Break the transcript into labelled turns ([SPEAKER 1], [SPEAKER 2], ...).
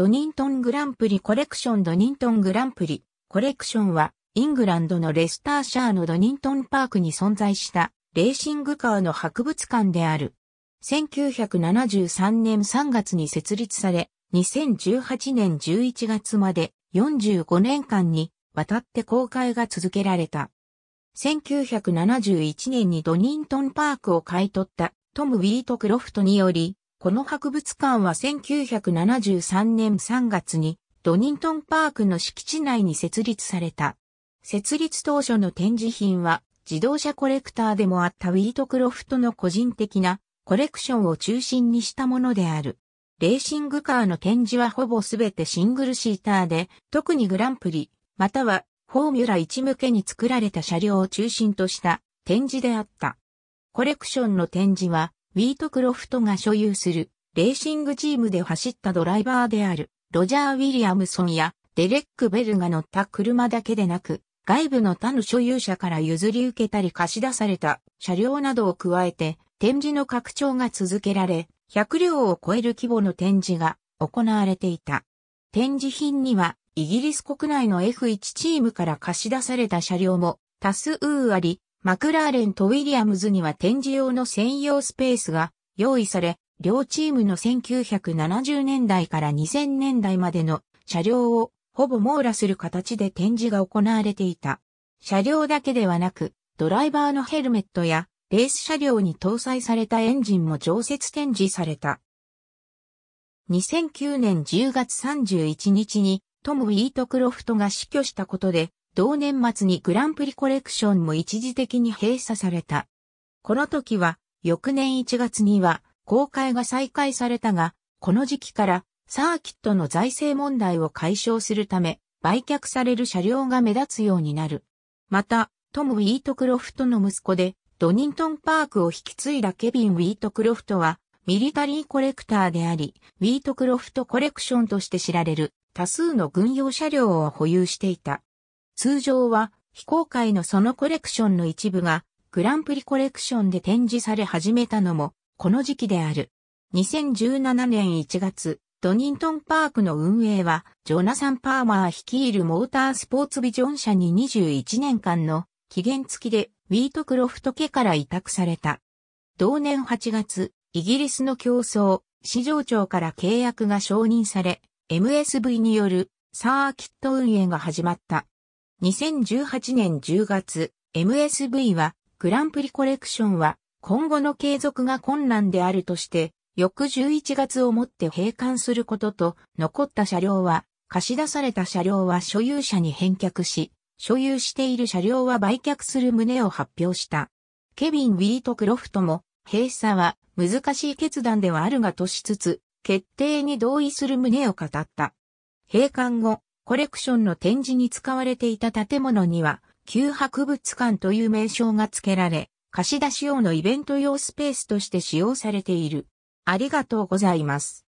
[SPEAKER 1] ドニントングランプリコレクションドニントングランプリコレクションはイングランドのレスターシャーのドニントンパークに存在したレーシングカーの博物館である。1973年3月に設立され、2018年11月まで45年間にわたって公開が続けられた。1971年にドニントンパークを買い取ったトム・ウィート・クロフトにより、この博物館は1973年3月にドニントンパークの敷地内に設立された。設立当初の展示品は自動車コレクターでもあったウィートクロフトの個人的なコレクションを中心にしたものである。レーシングカーの展示はほぼすべてシングルシーターで、特にグランプリ、またはフォーミュラ1向けに作られた車両を中心とした展示であった。コレクションの展示はウィートクロフトが所有するレーシングチームで走ったドライバーであるロジャー・ウィリアムソンやデレック・ベルが乗った車だけでなく、外部の他の所有者から譲り受けたり貸し出された車両などを加えて展示の拡張が続けられ、100両を超える規模の展示が行われていた。展示品にはイギリス国内の F1 チームから貸し出された車両も多数あり、マクラーレンとウィリアムズには展示用の専用スペースが用意され、両チームの1970年代から2000年代までの車両をほぼ網羅する形で展示が行われていた。車両だけではなく、ドライバーのヘルメットやレース車両に搭載されたエンジンも常設展示された。2009年10月31日にトム・ウィートクロフトが死去したことで、同年末にグランプリコレクションも一時的に閉鎖された。この時は、翌年1月には公開が再開されたが、この時期からサーキットの財政問題を解消するため、売却される車両が目立つようになる。また、トム・ウィートクロフトの息子で、ドニントンパークを引き継いだケビン・ウィートクロフトは、ミリタリーコレクターであり、ウィートクロフトコレクションとして知られる多数の軍用車両を保有していた。通常は非公開のそのコレクションの一部がグランプリコレクションで展示され始めたのもこの時期である。2017年1月、ドニントンパークの運営は、ジョナサン・パーマー率いるモータースポーツビジョン社に21年間の期限付きでウィートクロフト家から委託された。同年8月、イギリスの競争、市場長から契約が承認され、MSV によるサーキット運営が始まった。2018年10月、MSV は、グランプリコレクションは、今後の継続が困難であるとして、翌11月をもって閉館することと、残った車両は、貸し出された車両は所有者に返却し、所有している車両は売却する旨を発表した。ケビン・ウィート・クロフトも、閉鎖は難しい決断ではあるがとしつつ、決定に同意する旨を語った。閉館後、コレクションの展示に使われていた建物には、旧博物館という名称が付けられ、貸し出し用のイベント用スペースとして使用されている。ありがとうございます。